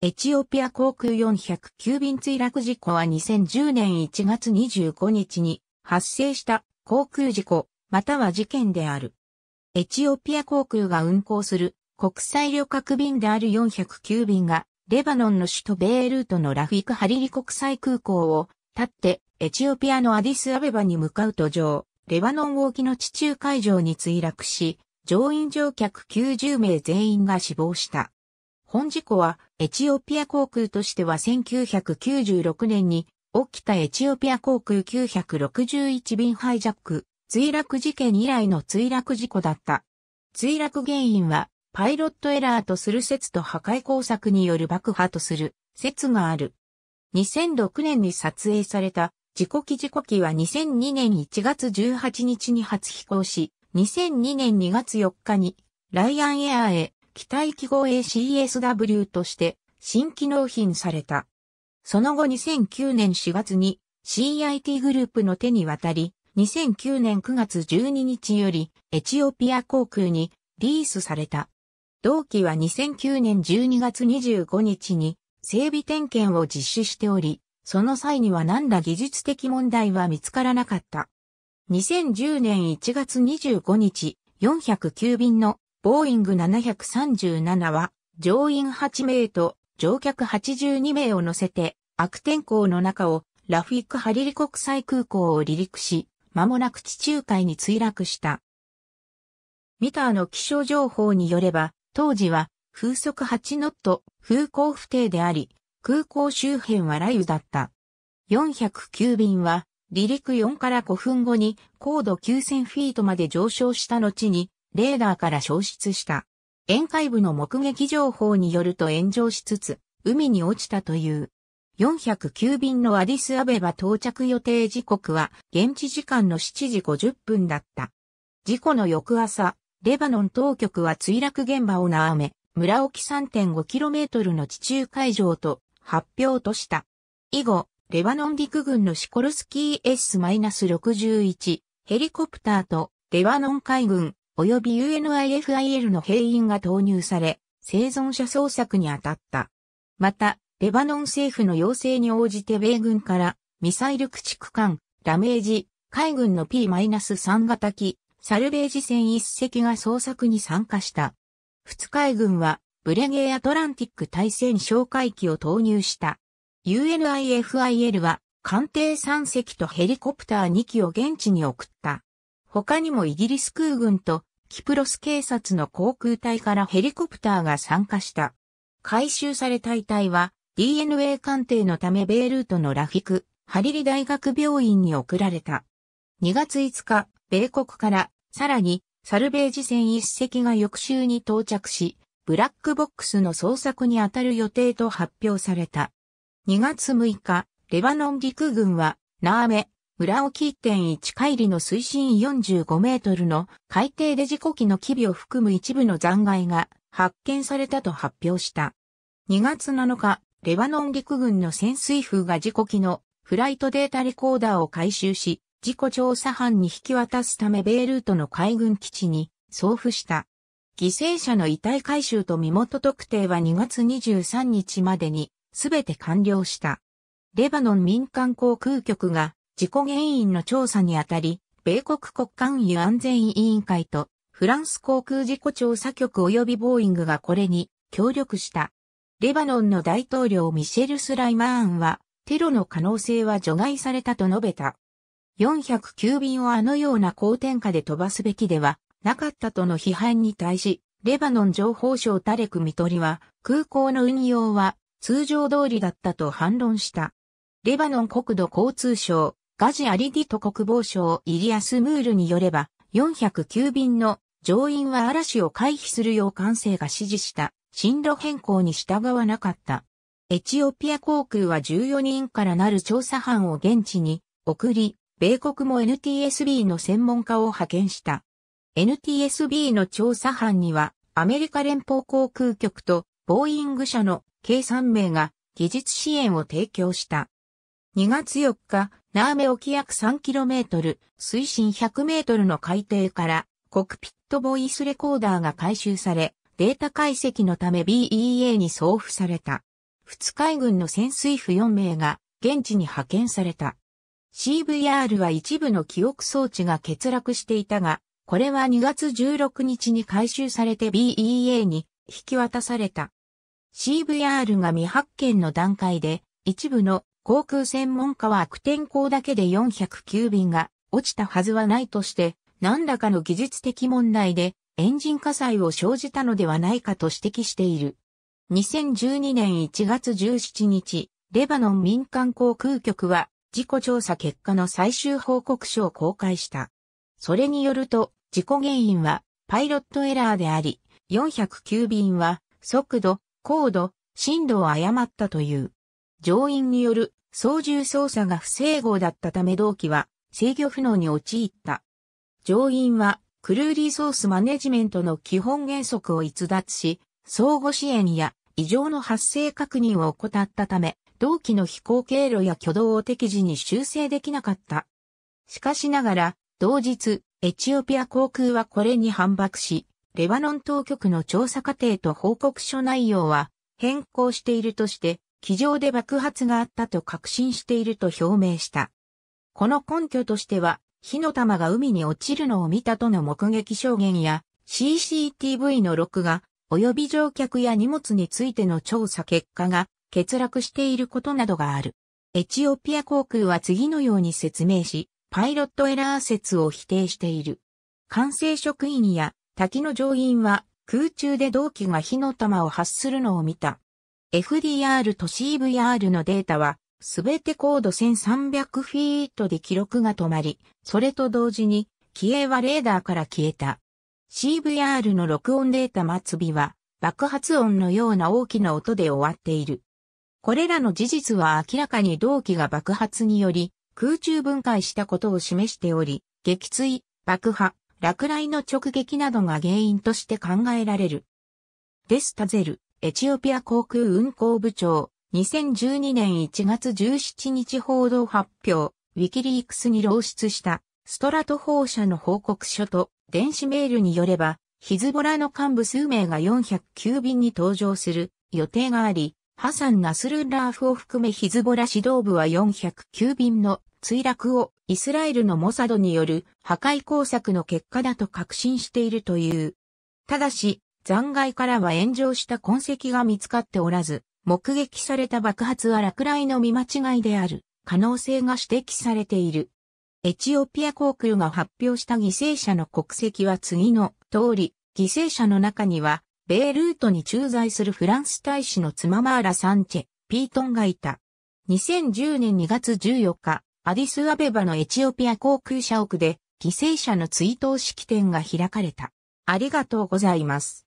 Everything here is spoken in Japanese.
エチオピア航空409便墜落事故は2010年1月25日に発生した航空事故、または事件である。エチオピア航空が運航する国際旅客便である409便がレバノンの首都ベイルートのラフィクハリリ国際空港を立ってエチオピアのアディスアベバに向かう途上、レバノン沖の地中海上に墜落し、乗員乗客90名全員が死亡した。本事故はエチオピア航空としては1996年に起きたエチオピア航空961便ハイジャック墜落事件以来の墜落事故だった。墜落原因はパイロットエラーとする説と破壊工作による爆破とする説がある。2006年に撮影された事故機事故機は2002年1月18日に初飛行し、2002年2月4日にライアンエアーへ機体記号 ACSW として新機能品された。その後2009年4月に CIT グループの手に渡り、2009年9月12日よりエチオピア航空にリースされた。同期は2009年12月25日に整備点検を実施しており、その際には何ら技術的問題は見つからなかった。2010年1月25日、409便のボーイング737は、乗員8名と乗客82名を乗せて、悪天候の中をラフィック・ハリリ国際空港を離陸し、間もなく地中海に墜落した。ミターの気象情報によれば、当時は風速8ノット、風向不定であり、空港周辺は雷雨だった。409便は、離陸4から5分後に高度9000フィートまで上昇した後にレーダーから消失した。宴会部の目撃情報によると炎上しつつ、海に落ちたという。409便のアディスアベバ到着予定時刻は現地時間の7時50分だった。事故の翌朝、レバノン当局は墜落現場を眺め、村沖 3.5km の地中海上と発表とした。以後、レバノン陸軍のシコルスキー S-61 ヘリコプターとレバノン海軍及び UNIFIL の兵員が投入され、生存者捜索に当たった。また、レバノン政府の要請に応じて米軍からミサイル駆逐艦、ラメージ、海軍の P-3 型機、サルベージ船一隻が捜索に参加した。二海軍は、ブレゲーアトランティック対戦哨戒機を投入した。UNIFIL は、艦艇3隻とヘリコプター2機を現地に送った。他にもイギリス空軍とキプロス警察の航空隊からヘリコプターが参加した。回収された遺体は DNA 鑑定のためベイルートのラフィク、ハリリ大学病院に送られた。2月5日、米国からさらにサルベージ船一隻が翌週に到着し、ブラックボックスの捜索に当たる予定と発表された。2月6日、レバノン陸軍はナーメ、村沖1.1海里の水深45メートルの海底で事故機の機微を含む一部の残骸が発見されたと発表した。2月7日、レバノン陸軍の潜水風が事故機のフライトデータレコーダーを回収し、事故調査班に引き渡すためベイルートの海軍基地に送付した。犠牲者の遺体回収と身元特定は2月23日までにすべて完了した。レバノン民間航空局が事故原因の調査にあたり、米国国間輸安全委員会とフランス航空事故調査局及びボーイングがこれに協力した。レバノンの大統領ミシェル・スライマーンは、テロの可能性は除外されたと述べた。409便をあのような好転下で飛ばすべきではなかったとの批判に対し、レバノン情報省タレク・ミトリは、空港の運用は通常通りだったと反論した。レバノン国土交通省ガジ・アリディト国防省イリアス・ムールによれば、409便の乗員は嵐を回避するよう艦制が指示した進路変更に従わなかった。エチオピア航空は14人からなる調査班を現地に送り、米国も NTSB の専門家を派遣した。NTSB の調査班にはアメリカ連邦航空局とボーイング社の計算名が技術支援を提供した。2月4日、ナーメ沖約 3km、水深 100m の海底から、コクピットボイスレコーダーが回収され、データ解析のため BEA に送付された。仏海軍の潜水夫4名が現地に派遣された。CVR は一部の記憶装置が欠落していたが、これは2月16日に回収されて BEA に引き渡された。CVR が未発見の段階で一部の航空専門家は悪天候だけで409便が落ちたはずはないとして、何らかの技術的問題でエンジン火災を生じたのではないかと指摘している。2012年1月17日、レバノン民間航空局は事故調査結果の最終報告書を公開した。それによると、事故原因はパイロットエラーであり、409便は速度、高度、震度を誤ったという。乗員による操縦操作が不整合だったため同機は制御不能に陥った。乗員はクルーリソースマネジメントの基本原則を逸脱し、相互支援や異常の発生確認を怠ったため、同期の飛行経路や挙動を適時に修正できなかった。しかしながら、同日、エチオピア航空はこれに反駁し、レバノン当局の調査過程と報告書内容は変更しているとして、機上で爆発があったと確信していると表明した。この根拠としては、火の玉が海に落ちるのを見たとの目撃証言や CCTV の録画、及び乗客や荷物についての調査結果が欠落していることなどがある。エチオピア航空は次のように説明し、パイロットエラー説を否定している。管制職員や滝の乗員は空中で同期が火の玉を発するのを見た。FDR と CVR のデータは、すべて高度1300フィートで記録が止まり、それと同時に、機影はレーダーから消えた。CVR の録音データ末尾は、爆発音のような大きな音で終わっている。これらの事実は明らかに同期が爆発により、空中分解したことを示しており、撃墜、爆破、落雷の直撃などが原因として考えられる。デスタゼル。エチオピア航空運航部長、2012年1月17日報道発表、ウィキリークスに漏出したストラト放射の報告書と電子メールによれば、ヒズボラの幹部数名が409便に搭乗する予定があり、ハサン・ナスルラーフを含めヒズボラ指導部は409便の墜落をイスラエルのモサドによる破壊工作の結果だと確信しているという。ただし、残骸からは炎上した痕跡が見つかっておらず、目撃された爆発は落雷の見間違いである可能性が指摘されている。エチオピア航空が発表した犠牲者の国籍は次の通り、犠牲者の中には、ベイルートに駐在するフランス大使の妻マーラ・サンチェ、ピートンがいた。2010年2月14日、アディスアベバのエチオピア航空社屋で、犠牲者の追悼式典が開かれた。ありがとうございます。